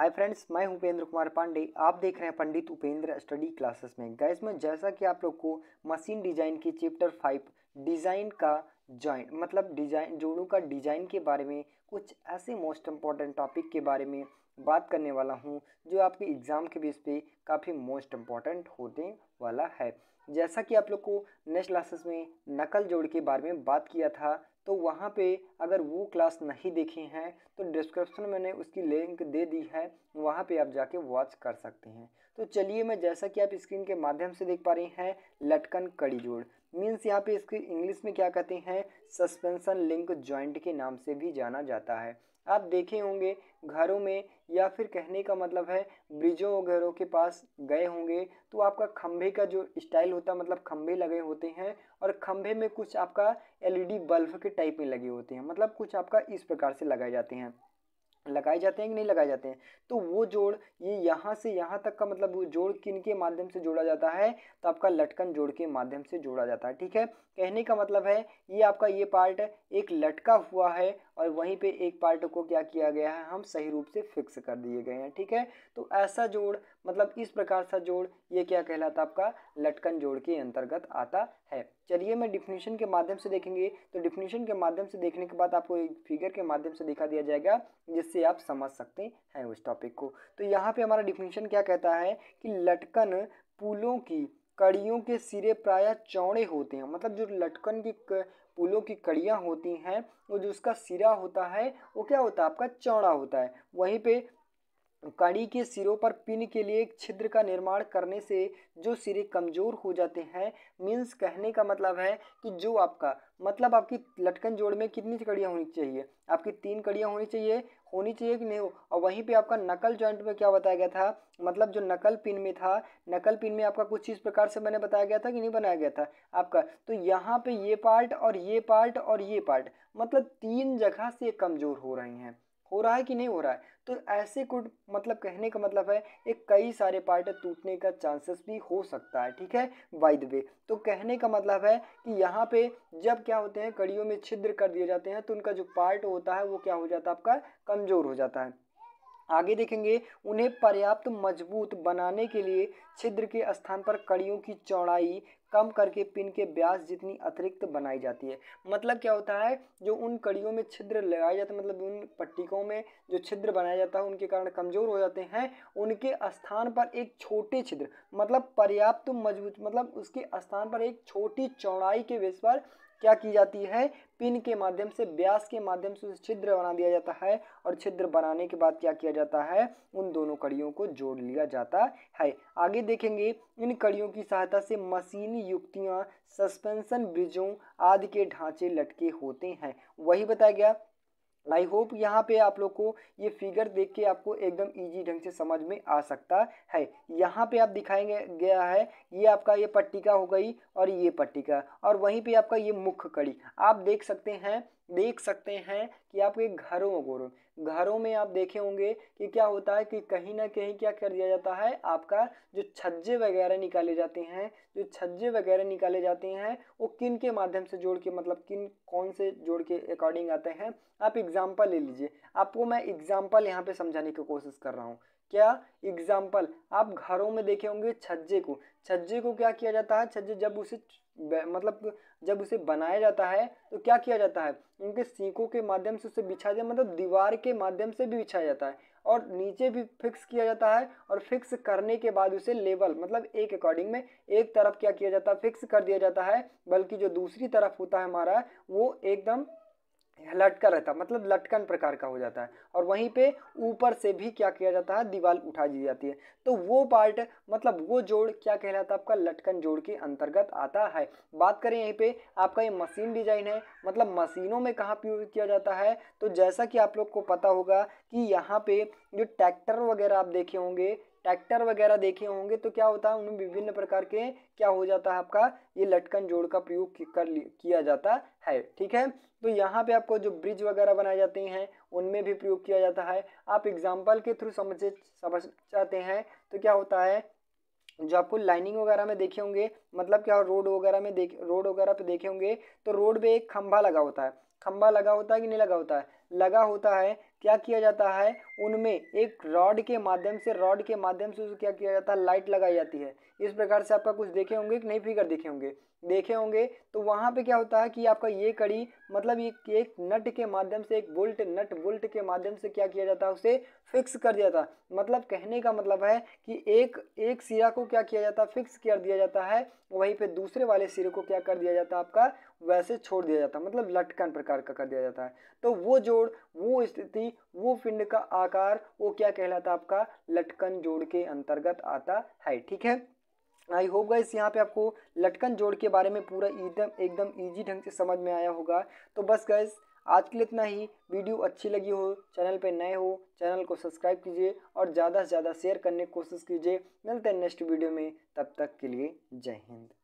hi friends मैं हूं उपेंद्र कुमार पांडे आप देख रहे हैं पंडित उपेंद्र स्टडी क्लासेस में गैस में जैसा कि आप लोग को मशीन डिजाइन के चैप्टर फाइव डिज़ाइन का जॉइंट मतलब डिजाइन जोड़ों का डिजाइन के बारे में कुछ ऐसे मोस्ट इम्पॉर्टेंट टॉपिक के बारे में बात करने वाला हूँ जो आपके एग्ज़ाम के बेस पे काफ़ी मोस्ट इम्पॉर्टेंट होने वाला है जैसा कि आप लोग को नेक्स्ट क्लासेस में नकल जोड़ के बारे में बात किया था तो वहाँ पे अगर वो क्लास नहीं देखी हैं तो डिस्क्रिप्शन मैंने उसकी लिंक दे दी है वहाँ पे आप जाके वॉच कर सकते हैं तो चलिए मैं जैसा कि आप स्क्रीन के माध्यम से देख पा रहे हैं लटकन कड़ी जोड़ मीन्स यहाँ पे इसके इंग्लिश में क्या कहते हैं सस्पेंसन लिंक जॉइंट के नाम से भी जाना जाता है आप देखे होंगे घरों में या फिर कहने का मतलब है ब्रिजों वगैरह के पास गए होंगे तो आपका खम्भे का जो स्टाइल होता है मतलब खम्भे लगे होते हैं और खम्भे में कुछ आपका एलईडी e बल्ब के टाइप में लगे होते हैं मतलब कुछ आपका इस प्रकार से लगाए जाते हैं लगाए जाते हैं कि नहीं लगाए जाते हैं तो वो जोड़ ये यहाँ से यहाँ तक का मतलब वो जोड़ किन के माध्यम से जोड़ा जाता है तो आपका लटकन जोड़ के माध्यम से जोड़ा जाता है ठीक है कहने का मतलब है ये आपका ये पार्ट एक लटका हुआ है और वहीं पे एक पार्ट को क्या किया गया है हम सही रूप से फिक्स कर दिए गए हैं ठीक है तो ऐसा जोड़ मतलब इस प्रकार सा जोड़ ये क्या कहलाता आपका लटकन जोड़ के अंतर्गत आता है चलिए मैं डिफिनीशन के माध्यम से देखेंगे तो डिफिनीशन के माध्यम से देखने के बाद आपको एक फिगर के माध्यम से दिखा दिया जाएगा जिस इससे आप समझ सकते हैं उस टॉपिक को तो यहाँ पे हमारा डिफिनेशन क्या कहता है कि लटकन पुलों की कड़ियों के सिरे प्रायः चौड़े होते हैं मतलब जो लटकन की पुलों की कड़ियाँ होती हैं वो जो उसका सिरा होता है वो क्या होता है आपका चौड़ा होता है वहीं पे कड़ी के सिरों पर पिन के लिए एक छिद्र का निर्माण करने से जो सिरे कमज़ोर हो जाते हैं मीन्स कहने का मतलब है कि जो आपका मतलब आपकी लटकन जोड़ में कितनी कड़ियाँ होनी चाहिए आपकी तीन कड़ियाँ होनी चाहिए होनी चाहिए कि नहीं हो और वहीं पे आपका नकल जॉइंट में क्या बताया गया था मतलब जो नकल पिन में था नकल पिन में आपका कुछ इस प्रकार से मैंने बताया गया था कि नहीं बनाया गया था आपका तो यहाँ पे ये पार्ट और ये पार्ट और ये पार्ट मतलब तीन जगह से कमज़ोर हो रहे हैं हो रहा है कि नहीं हो रहा है तो ऐसे कुड मतलब कहने का मतलब है एक कई सारे पार्ट टूटने का चांसेस भी हो सकता है ठीक है वाइद द वे तो कहने का मतलब है कि यहाँ पे जब क्या होते हैं कड़ियों में छिद्र कर दिए जाते हैं तो उनका जो पार्ट होता है वो क्या हो जाता है आपका कमज़ोर हो जाता है आगे देखेंगे उन्हें पर्याप्त मजबूत बनाने के लिए छिद्र के स्थान पर कड़ियों की चौड़ाई कम करके पिन के ब्यास जितनी अतिरिक्त बनाई जाती है मतलब क्या होता है जो उन कड़ियों में छिद्र लगाए जाते हैं मतलब उन पट्टिकों में जो छिद्र बनाया जाता है उनके कारण कमज़ोर हो जाते हैं उनके स्थान पर एक छोटे छिद्र मतलब पर्याप्त मजबूत मतलब उसके स्थान पर एक छोटी चौड़ाई के बेस पर क्या की जाती है पिन के माध्यम से ब्यास के माध्यम से उसे छिद्र बना दिया जाता है और छिद्र बनाने के बाद क्या किया जाता है उन दोनों कड़ियों को जोड़ लिया जाता है आगे देखेंगे इन कड़ियों की सहायता से मशीनी युक्तियाँ सस्पेंशन ब्रिजों आदि के ढांचे लटके होते हैं वही बताया गया आई होप यहाँ पे आप लोग को ये फिगर देख के आपको एकदम इजी ढंग से समझ में आ सकता है यहाँ पे आप दिखाएंगे गया है ये आपका ये पट्टिका हो गई और ये पट्टिका और वहीं पे आपका ये मुख्य कड़ी आप देख सकते हैं देख सकते हैं कि आपके घरों गोरों घरों में आप देखे होंगे कि क्या होता है कि कहीं ना कहीं क्या कर दिया जाता है आपका जो छज्जे वगैरह निकाले जाते हैं जो छज्जे वगैरह निकाले जाते हैं वो किन के माध्यम से जोड़ के मतलब किन कौन से जोड़ के अकॉर्डिंग आते हैं आप एग्ज़ाम्पल ले लीजिए आपको मैं एग्ज़ाम्पल यहाँ पे समझाने की कोशिश कर रहा हूँ क्या एग्जाम्पल आप घरों में देखे होंगे छज्जे को छज्जे को क्या किया जाता है छज्जे जब उसे मतलब जब उसे बनाया जाता है तो क्या किया जाता है उनके सीखों के माध्यम से उसे बिछाया जाता मतलब दीवार के माध्यम से भी बिछाया जाता है और नीचे भी फिक्स किया जाता है और फिक्स करने के बाद उसे लेवल मतलब एक अकॉर्डिंग में एक तरफ क्या किया जाता है फिक्स कर दिया जाता है बल्कि जो दूसरी तरफ होता है हमारा वो एकदम लटका रहता मतलब लटकन प्रकार का हो जाता है और वहीं पे ऊपर से भी क्या किया जाता है दीवार उठा दी जाती है तो वो पार्ट मतलब वो जोड़ क्या कहलाता है आपका लटकन जोड़ के अंतर्गत आता है बात करें यहीं पे आपका ये मशीन डिजाइन है मतलब मशीनों में कहाँ प्रयोग किया जाता है तो जैसा कि आप लोग को पता होगा कि यहाँ पे जो ट्रैक्टर वगैरह आप देखे होंगे ट्रैक्टर वगैरह देखे होंगे तो क्या होता है उनमें विभिन्न प्रकार के क्या हो जाता है आपका ये लटकन जोड़ का प्रयोग कर किया जाता है ठीक है तो यहाँ पे आपको जो ब्रिज वगैरह बनाए जाते हैं उनमें भी प्रयोग किया जाता है आप एग्जाम्पल के थ्रू समझ समझ जाते हैं तो क्या होता है जो आपको लाइनिंग वगैरह में देखे होंगे मतलब क्या रोड वगैरह में देख रोड वगैरह पे देखे होंगे तो रोड पे एक खंभा लगा होता है खंभा लगा होता है कि नहीं लगा होता है लगा होता है क्या किया जाता है उनमें एक रॉड के माध्यम से रॉड के माध्यम से उसे क्या किया जाता है लाइट लगाई जाती है इस प्रकार से आपका कुछ देखे होंगे कि नहीं फिगर देखे होंगे देखे होंगे तो वहाँ पे क्या होता है कि आपका ये कड़ी मतलब ये एक नट के माध्यम से एक बोल्ट नट बोल्ट के माध्यम से क्या किया जाता है उसे फिक्स कर दिया जाता मतलब कहने का मतलब है कि एक एक सिरा को क्या किया जाता है फिक्स कर दिया जाता है वहीं पे दूसरे वाले सिरे को क्या कर दिया जाता है आपका वैसे छोड़ दिया जाता है मतलब लटकन प्रकार का कर दिया जाता है तो वो जोड़ वो स्थिति वो पिंड का आकार वो क्या कहलाता है आपका लटकन जोड़ के अंतर्गत आता है ठीक है आई होप गाइस यहाँ पे आपको लटकन जोड़ के बारे में पूरा एकदम एकदम ईजी ढंग से समझ में आया होगा तो बस गाइस आज के लिए इतना ही वीडियो अच्छी लगी हो चैनल पे नए हो चैनल को सब्सक्राइब कीजिए और ज़्यादा से ज़्यादा शेयर करने की कोशिश कीजिए मिलते हैं नेक्स्ट वीडियो में तब तक के लिए जय हिंद